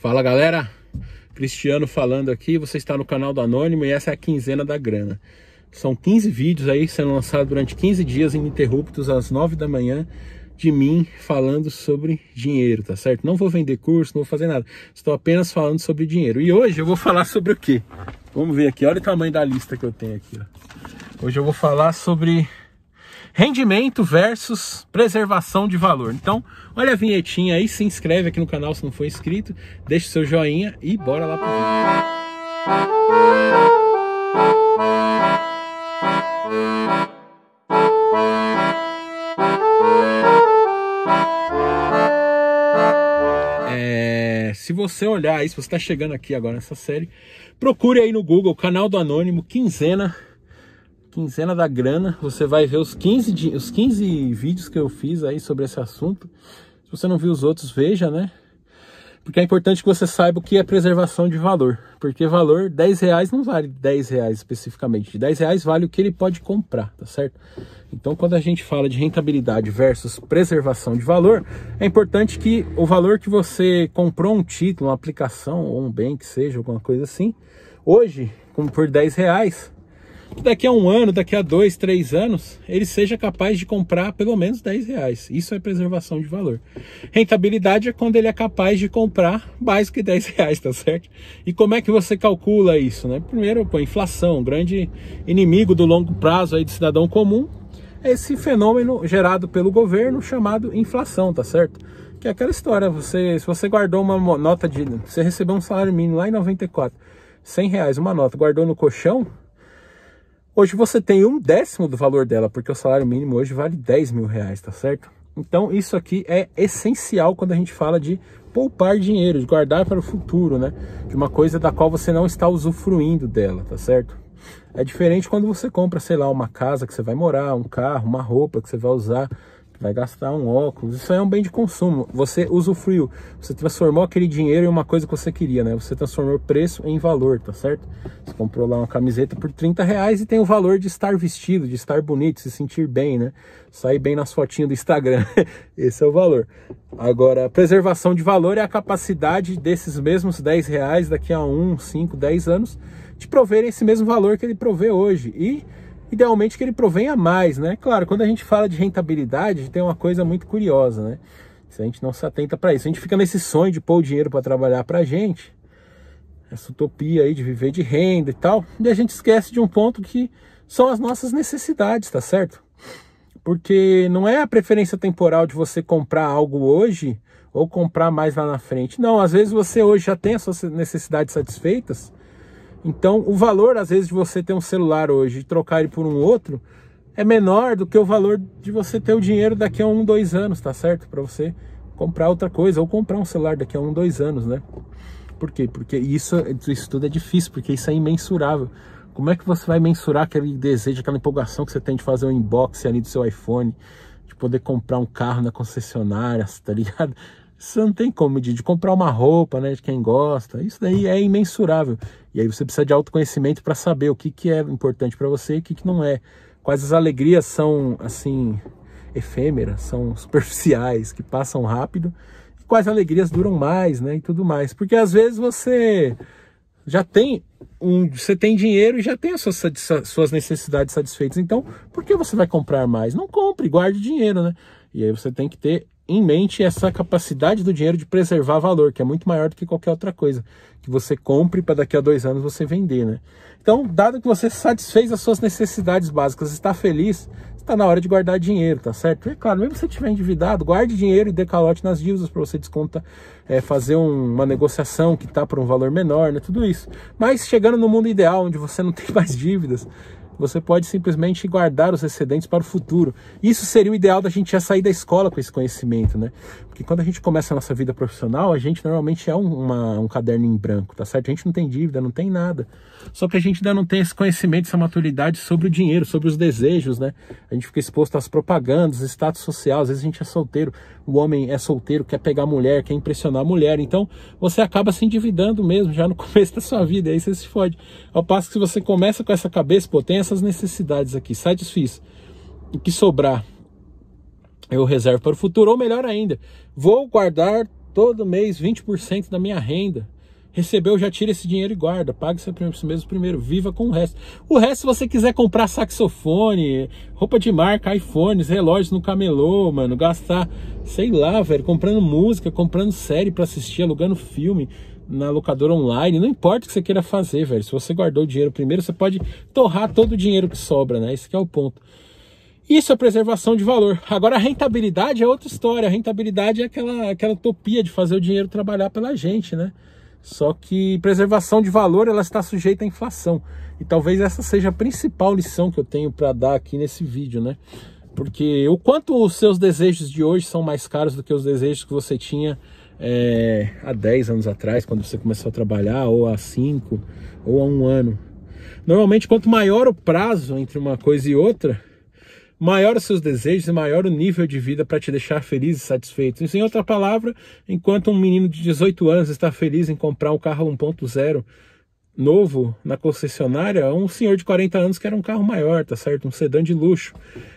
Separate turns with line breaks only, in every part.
Fala galera, Cristiano falando aqui, você está no canal do Anônimo e essa é a quinzena da grana. São 15 vídeos aí sendo lançados durante 15 dias ininterruptos às 9 da manhã de mim falando sobre dinheiro, tá certo? Não vou vender curso, não vou fazer nada. Estou apenas falando sobre dinheiro. E hoje eu vou falar sobre o quê? Vamos ver aqui. Olha o tamanho da lista que eu tenho aqui. Ó. Hoje eu vou falar sobre rendimento versus preservação de valor. Então, olha a vinhetinha aí, se inscreve aqui no canal se não for inscrito, deixa o seu joinha e bora lá pro vídeo. É, se você olhar isso, se você está chegando aqui agora nessa série, procure aí no Google, canal do Anônimo, quinzena, Quinzena da Grana. Você vai ver os 15, os 15 vídeos que eu fiz aí sobre esse assunto. Se você não viu os outros, veja, né? Porque é importante que você saiba o que é preservação de valor. Porque valor, 10 reais não vale 10 reais especificamente. De 10 reais vale o que ele pode comprar, tá certo? Então, quando a gente fala de rentabilidade versus preservação de valor, é importante que o valor que você comprou um título, uma aplicação ou um bem que seja, alguma coisa assim, hoje, como por 10 reais, que daqui a um ano, daqui a dois, três anos, ele seja capaz de comprar pelo menos 10 reais. Isso é preservação de valor. Rentabilidade é quando ele é capaz de comprar mais que 10 reais, tá certo? E como é que você calcula isso, né? Primeiro, pô, inflação, um grande inimigo do longo prazo aí do cidadão comum, é esse fenômeno gerado pelo governo chamado inflação, tá certo? Que é aquela história, você, se você guardou uma nota de, você recebeu um salário mínimo lá em 94, 100 reais uma nota, guardou no colchão, Hoje você tem um décimo do valor dela, porque o salário mínimo hoje vale 10 mil reais, tá certo? Então isso aqui é essencial quando a gente fala de poupar dinheiro, de guardar para o futuro, né? De uma coisa da qual você não está usufruindo dela, tá certo? É diferente quando você compra, sei lá, uma casa que você vai morar, um carro, uma roupa que você vai usar, vai gastar um óculos. Isso é um bem de consumo. Você usufruiu, você transformou aquele dinheiro em uma coisa que você queria, né? Você transformou preço em valor, tá certo? Você comprou lá uma camiseta por 30 reais e tem o valor de estar vestido, de estar bonito, se sentir bem, né? Sair bem nas fotinhas do Instagram. Esse é o valor. Agora, preservação de valor é a capacidade desses mesmos 10 reais daqui a 1, 5, 10 anos de prover esse mesmo valor que ele provê hoje. E idealmente que ele provenha mais, né? Claro, quando a gente fala de rentabilidade, tem uma coisa muito curiosa, né? Se a gente não se atenta para isso, a gente fica nesse sonho de pôr o dinheiro para trabalhar para a gente, essa utopia aí de viver de renda e tal, e a gente esquece de um ponto que são as nossas necessidades, tá certo? Porque não é a preferência temporal de você comprar algo hoje ou comprar mais lá na frente. Não, às vezes você hoje já tem as suas necessidades satisfeitas, então, o valor, às vezes, de você ter um celular hoje e trocar ele por um outro é menor do que o valor de você ter o dinheiro daqui a um, dois anos, tá certo? Para você comprar outra coisa ou comprar um celular daqui a um, dois anos, né? Por quê? Porque isso, isso tudo é difícil, porque isso é imensurável. Como é que você vai mensurar aquele desejo, aquela empolgação que você tem de fazer um unboxing ali do seu iPhone, de poder comprar um carro na concessionária, tá ligado? Você não tem como medir, de comprar uma roupa, né, de quem gosta, isso daí é imensurável. E aí você precisa de autoconhecimento para saber o que, que é importante para você e o que, que não é. Quais as alegrias são, assim, efêmeras, são superficiais, que passam rápido, e quais alegrias duram mais, né, e tudo mais. Porque às vezes você já tem um, você tem dinheiro e já tem as suas, suas necessidades satisfeitas. Então, por que você vai comprar mais? Não compre, guarde dinheiro, né? E aí você tem que ter em mente é essa capacidade do dinheiro de preservar valor, que é muito maior do que qualquer outra coisa que você compre para daqui a dois anos você vender, né? Então, dado que você satisfez as suas necessidades básicas, está feliz, está na hora de guardar dinheiro, tá certo? E é claro, mesmo se você estiver endividado, guarde dinheiro e decalote nas dívidas para você desconta é, fazer um, uma negociação que está por um valor menor, né? Tudo isso. Mas chegando no mundo ideal, onde você não tem mais dívidas, você pode simplesmente guardar os excedentes para o futuro. Isso seria o ideal da gente já sair da escola com esse conhecimento, né? Porque quando a gente começa a nossa vida profissional, a gente normalmente é um, uma, um caderno em branco, tá certo? A gente não tem dívida, não tem nada. Só que a gente ainda não tem esse conhecimento, essa maturidade sobre o dinheiro, sobre os desejos, né? A gente fica exposto às propagandas, status social, às vezes a gente é solteiro o homem é solteiro, quer pegar a mulher, quer impressionar a mulher. Então você acaba se endividando mesmo já no começo da sua vida, aí você se fode. Ao passo que se você começa com essa cabeça, pô, tem essas necessidades aqui, satisfiz. O que sobrar eu reservo para o futuro, ou melhor ainda, vou guardar todo mês 20% da minha renda Recebeu, já tira esse dinheiro e guarda. Paga seu mesmo primeiro. Viva com o resto. O resto, se você quiser comprar saxofone, roupa de marca, iPhones, relógios no camelô, mano. Gastar, sei lá, velho. Comprando música, comprando série para assistir, alugando filme na locadora online. Não importa o que você queira fazer, velho. Se você guardou o dinheiro primeiro, você pode torrar todo o dinheiro que sobra, né? Esse é o ponto. Isso é preservação de valor. Agora, a rentabilidade é outra história. A rentabilidade é aquela, aquela utopia de fazer o dinheiro trabalhar pela gente, né? Só que preservação de valor ela está sujeita à inflação. E talvez essa seja a principal lição que eu tenho para dar aqui nesse vídeo, né? Porque o quanto os seus desejos de hoje são mais caros do que os desejos que você tinha é, há 10 anos atrás, quando você começou a trabalhar, ou há 5, ou há um ano. Normalmente, quanto maior o prazo entre uma coisa e outra, maior os seus desejos e maior o nível de vida para te deixar feliz e satisfeito. Isso em outra palavra, enquanto um menino de 18 anos está feliz em comprar um carro 1.0, novo na concessionária um senhor de 40 anos que era um carro maior, tá certo? Um sedã de luxo.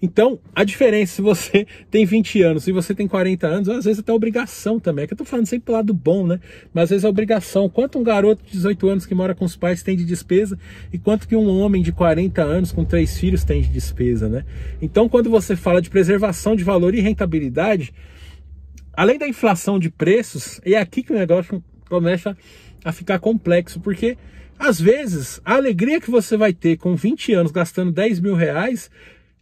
Então, a diferença se você tem 20 anos e você tem 40 anos, às vezes até é obrigação também. É que eu tô falando sempre pro lado bom, né? Mas às vezes é obrigação. Quanto um garoto de 18 anos que mora com os pais tem de despesa e quanto que um homem de 40 anos com três filhos tem de despesa, né? Então, quando você fala de preservação de valor e rentabilidade, além da inflação de preços, é aqui que o negócio começa a ficar complexo, porque às vezes, a alegria que você vai ter com 20 anos gastando 10 mil reais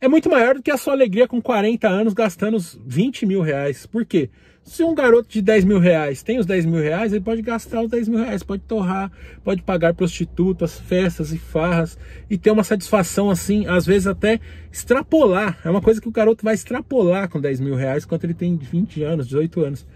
é muito maior do que a sua alegria com 40 anos gastando 20 mil reais. Por quê? Se um garoto de 10 mil reais tem os 10 mil reais, ele pode gastar os 10 mil reais, pode torrar, pode pagar prostitutas, festas e farras e ter uma satisfação assim, às vezes até extrapolar. É uma coisa que o garoto vai extrapolar com 10 mil reais quando ele tem 20 anos, 18 anos.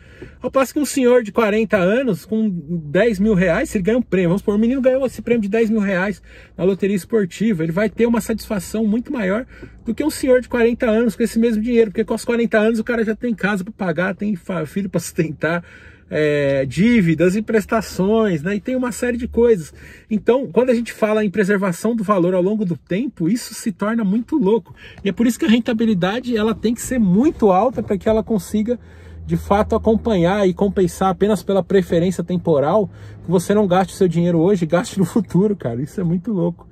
Ao passo que um senhor de 40 anos, com 10 mil reais, se ele ganha um prêmio, vamos supor, o menino ganhou esse prêmio de 10 mil reais na loteria esportiva, ele vai ter uma satisfação muito maior do que um senhor de 40 anos com esse mesmo dinheiro, porque com os 40 anos o cara já tem casa para pagar, tem família para filho para sustentar é, dívidas e prestações, né? E tem uma série de coisas. Então, quando a gente fala em preservação do valor ao longo do tempo, isso se torna muito louco. E é por isso que a rentabilidade ela tem que ser muito alta para que ela consiga de fato acompanhar e compensar apenas pela preferência temporal, que você não gaste o seu dinheiro hoje, gaste no futuro, cara. Isso é muito louco.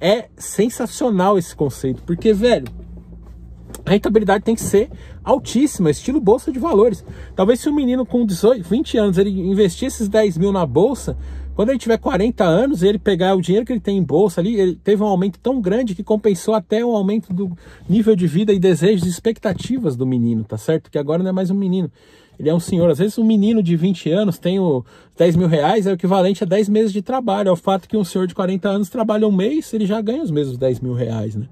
É sensacional esse conceito, porque, velho, a rentabilidade tem que ser altíssima, estilo bolsa de valores. Talvez se um menino com 18, 20 anos ele investir esses 10 mil na bolsa, quando ele tiver 40 anos, ele pegar o dinheiro que ele tem em bolsa ali, ele teve um aumento tão grande que compensou até o aumento do nível de vida e desejos e expectativas do menino, tá certo? Que agora não é mais um menino. Ele é um senhor. Às vezes um menino de 20 anos tem o 10 mil reais, é o equivalente a 10 meses de trabalho. É o fato que um senhor de 40 anos trabalha um mês, ele já ganha os mesmos 10 mil reais, né?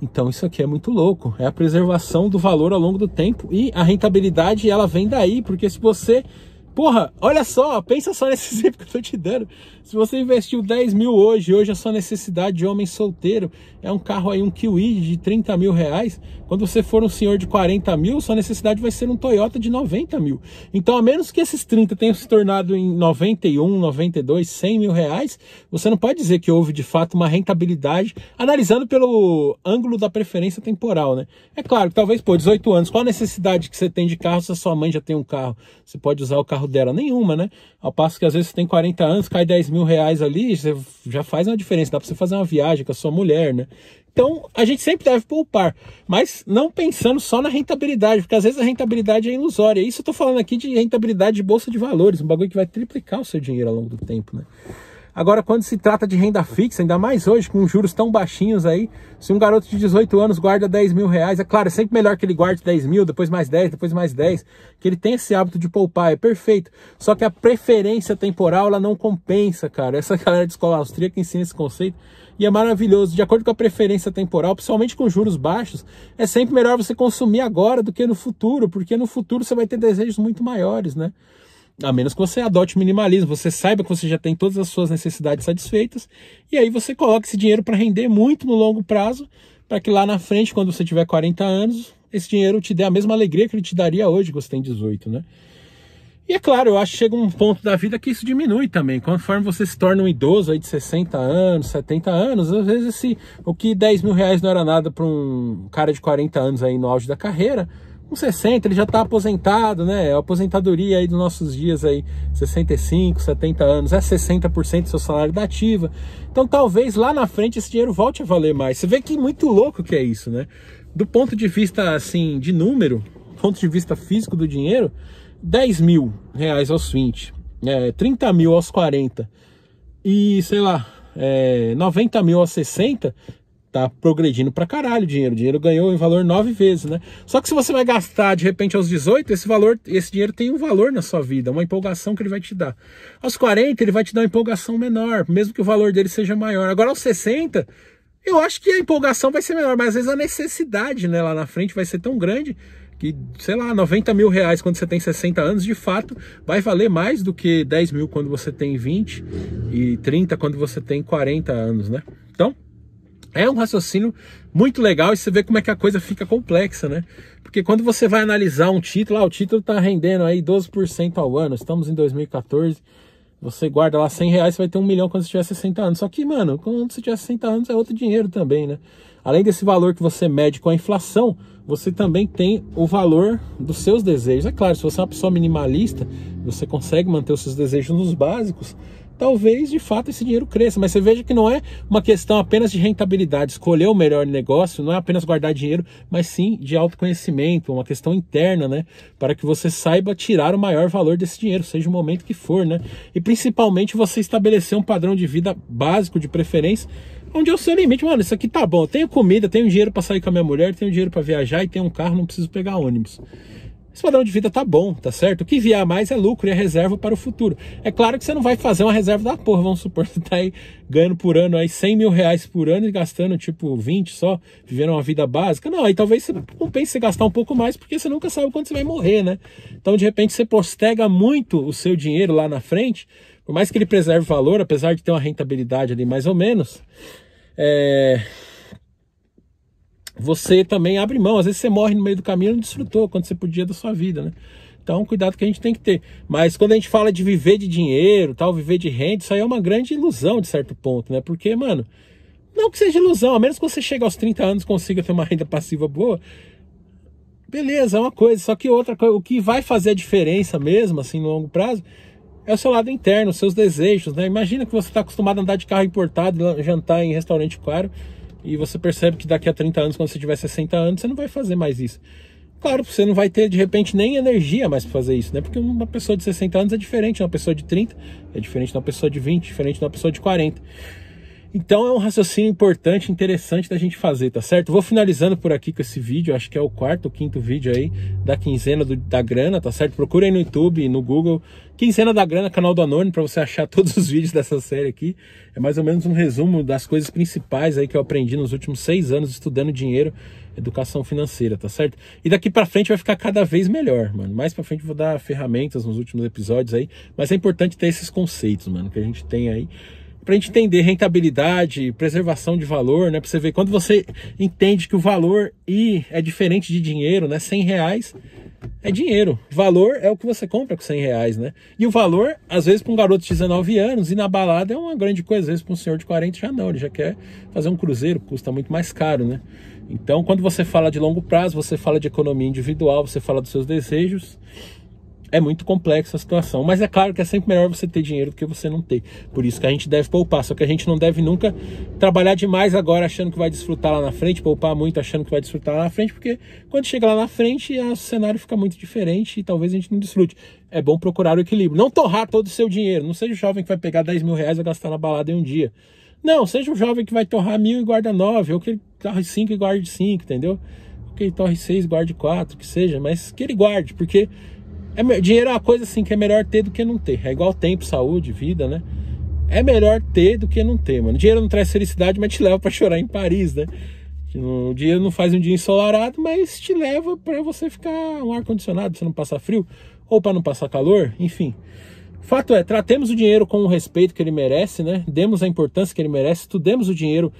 Então isso aqui é muito louco, é a preservação do valor ao longo do tempo e a rentabilidade ela vem daí, porque se você, porra, olha só, pensa só nesse exemplo que eu tô te dando, se você investiu 10 mil hoje, hoje a sua necessidade de homem solteiro é um carro aí, um Kiwi de 30 mil reais, quando você for um senhor de 40 mil, sua necessidade vai ser um Toyota de 90 mil. Então, a menos que esses 30 tenham se tornado em 91, 92, 100 mil reais, você não pode dizer que houve de fato uma rentabilidade, analisando pelo ângulo da preferência temporal, né? É claro, que talvez, pô, 18 anos, qual a necessidade que você tem de carro se a sua mãe já tem um carro? Você pode usar o carro dela? Nenhuma, né? Ao passo que às vezes você tem 40 anos, cai 10 mil reais ali, você já faz uma diferença, dá para você fazer uma viagem com a sua mulher, né? Então a gente sempre deve poupar, mas não pensando só na rentabilidade, porque às vezes a rentabilidade é ilusória. Isso eu estou falando aqui de rentabilidade de bolsa de valores, um bagulho que vai triplicar o seu dinheiro ao longo do tempo, né? Agora, quando se trata de renda fixa, ainda mais hoje, com juros tão baixinhos aí, se um garoto de 18 anos guarda 10 mil reais, é claro, é sempre melhor que ele guarde 10 mil, depois mais 10, depois mais 10, que ele tem esse hábito de poupar, é perfeito. Só que a preferência temporal, ela não compensa, cara. Essa galera de escola austríaca ensina esse conceito e é maravilhoso. De acordo com a preferência temporal, principalmente com juros baixos, é sempre melhor você consumir agora do que no futuro, porque no futuro você vai ter desejos muito maiores, né? A menos que você adote minimalismo, você saiba que você já tem todas as suas necessidades satisfeitas, e aí você coloca esse dinheiro para render muito no longo prazo, para que lá na frente, quando você tiver 40 anos, esse dinheiro te dê a mesma alegria que ele te daria hoje, que você tem 18, né? E é claro, eu acho que chega um ponto da vida que isso diminui também. Conforme você se torna um idoso aí de 60 anos, 70 anos, às vezes esse, o que 10 mil reais não era nada para um cara de 40 anos aí no auge da carreira, com 60 ele já está aposentado, né? É a aposentadoria aí dos nossos dias aí, 65, 70 anos, é 60% do seu salário da ativa. Então talvez lá na frente esse dinheiro volte a valer mais. Você vê que muito louco que é isso, né? Do ponto de vista assim de número, ponto de vista físico do dinheiro, 10 mil reais aos 20, é, 30 mil aos 40 e, sei lá, é, 90 mil aos 60, tá progredindo pra caralho o dinheiro. O dinheiro ganhou em valor nove vezes, né? Só que se você vai gastar de repente aos 18, esse valor, esse dinheiro tem um valor na sua vida, uma empolgação que ele vai te dar. Aos 40, ele vai te dar uma empolgação menor, mesmo que o valor dele seja maior. Agora aos 60, eu acho que a empolgação vai ser melhor mas às vezes a necessidade, né, lá na frente vai ser tão grande que, sei lá, 90 mil reais quando você tem 60 anos, de fato, vai valer mais do que 10 mil quando você tem 20 e 30 quando você tem 40 anos, né? Então, é um raciocínio muito legal e você vê como é que a coisa fica complexa, né? Porque quando você vai analisar um título, ah, o título está rendendo aí 12% ao ano, estamos em 2014, você guarda lá 100 reais, você vai ter um milhão quando você tiver 60 anos. Só que, mano, quando você tiver 60 anos é outro dinheiro também, né? Além desse valor que você mede com a inflação, você também tem o valor dos seus desejos. É claro, se você é uma pessoa minimalista, você consegue manter os seus desejos nos básicos, talvez de fato esse dinheiro cresça. Mas você veja que não é uma questão apenas de rentabilidade, escolher o melhor negócio, não é apenas guardar dinheiro, mas sim de autoconhecimento, uma questão interna, né? Para que você saiba tirar o maior valor desse dinheiro, seja o momento que for, né? E principalmente você estabelecer um padrão de vida básico de preferência onde é o seu limite. Mano, isso aqui tá bom. Eu tenho comida, tenho dinheiro para sair com a minha mulher, tenho dinheiro para viajar e tenho um carro, não preciso pegar ônibus. Esse padrão de vida tá bom, tá certo? O que vier a mais é lucro e é reserva para o futuro. É claro que você não vai fazer uma reserva da porra, vamos supor, você tá aí ganhando por ano aí 100 mil reais por ano e gastando tipo 20 só, vivendo uma vida básica. Não, aí talvez você compense você gastar um pouco mais, porque você nunca sabe quando você vai morrer, né? Então, de repente, você postega muito o seu dinheiro lá na frente, por mais que ele preserve valor, apesar de ter uma rentabilidade ali mais ou menos, é, você também abre mão. Às vezes você morre no meio do caminho e não desfrutou quando você podia da sua vida, né? Então, cuidado que a gente tem que ter. Mas quando a gente fala de viver de dinheiro, tal, viver de renda, isso aí é uma grande ilusão de certo ponto, né? Porque, mano, não que seja ilusão, a menos que você chegue aos 30 anos consiga ter uma renda passiva boa, beleza, é uma coisa. Só que outra coisa, o que vai fazer a diferença mesmo, assim, no longo prazo, é o seu lado interno, os seus desejos, né? Imagina que você está acostumado a andar de carro importado, jantar em restaurante caro. E você percebe que daqui a 30 anos, quando você tiver 60 anos, você não vai fazer mais isso. Claro, você não vai ter de repente nem energia mais para fazer isso, né? Porque uma pessoa de 60 anos é diferente de uma pessoa de 30, é diferente de uma pessoa de 20, diferente de uma pessoa de 40. Então é um raciocínio importante, interessante da gente fazer, tá certo? Vou finalizando por aqui com esse vídeo, acho que é o quarto ou quinto vídeo aí da quinzena do, da grana, tá certo? Procura aí no YouTube, no Google, quinzena da grana, canal do Anônimo, para você achar todos os vídeos dessa série aqui. É mais ou menos um resumo das coisas principais aí que eu aprendi nos últimos seis anos estudando dinheiro, educação financeira, tá certo? E daqui para frente vai ficar cada vez melhor, mano. Mais para frente vou dar ferramentas nos últimos episódios aí, mas é importante ter esses conceitos, mano, que a gente tem aí para gente entender rentabilidade, preservação de valor, né? Para você ver quando você entende que o valor e é diferente de dinheiro, né? Cem reais é dinheiro. Valor é o que você compra com cem reais, né? E o valor, às vezes, para um garoto de 19 anos, e na balada é uma grande coisa. Às vezes, para um senhor de 40 já não. Ele já quer fazer um cruzeiro, custa muito mais caro, né? Então, quando você fala de longo prazo, você fala de economia individual, você fala dos seus desejos é muito complexa a situação. Mas é claro que é sempre melhor você ter dinheiro do que você não ter. Por isso que a gente deve poupar. Só que a gente não deve nunca trabalhar demais agora achando que vai desfrutar lá na frente, poupar muito achando que vai desfrutar lá na frente, porque quando chega lá na frente, o cenário fica muito diferente e talvez a gente não desfrute. É bom procurar o equilíbrio. Não torrar todo o seu dinheiro. Não seja o jovem que vai pegar 10 mil reais e gastar na balada em um dia. Não, seja o jovem que vai torrar mil e guarda nove, ou que ele torre cinco e guarde cinco, entendeu? Ou que ele torre seis, guarde quatro, que seja, mas que ele guarde, porque é, dinheiro é uma coisa assim que é melhor ter do que não ter. É igual tempo, saúde, vida, né? É melhor ter do que não ter, mano. Dinheiro não traz felicidade, mas te leva para chorar em Paris, né? O dinheiro não faz um dia ensolarado, mas te leva para você ficar um ar condicionado, pra você não passar frio ou para não passar calor, enfim. Fato é, tratemos o dinheiro com o respeito que ele merece, né? Demos a importância que ele merece, estudemos o dinheiro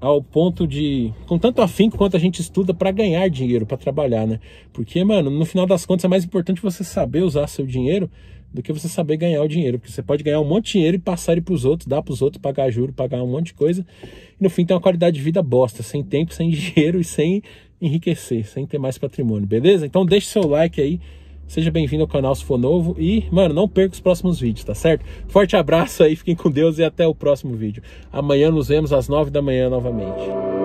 ao ponto de, com tanto afinco quanto a gente estuda para ganhar dinheiro, para trabalhar, né? Porque, mano, no final das contas é mais importante você saber usar seu dinheiro do que você saber ganhar o dinheiro, porque você pode ganhar um monte de dinheiro e passar ele para os outros, dar para os outros, pagar juro, pagar um monte de coisa, e no fim tem uma qualidade de vida bosta, sem tempo, sem dinheiro e sem enriquecer, sem ter mais patrimônio, beleza? Então deixe seu like aí, Seja bem-vindo ao canal se for novo e, mano, não perca os próximos vídeos, tá certo? Forte abraço aí, fiquem com Deus e até o próximo vídeo. Amanhã nos vemos às 9 da manhã novamente.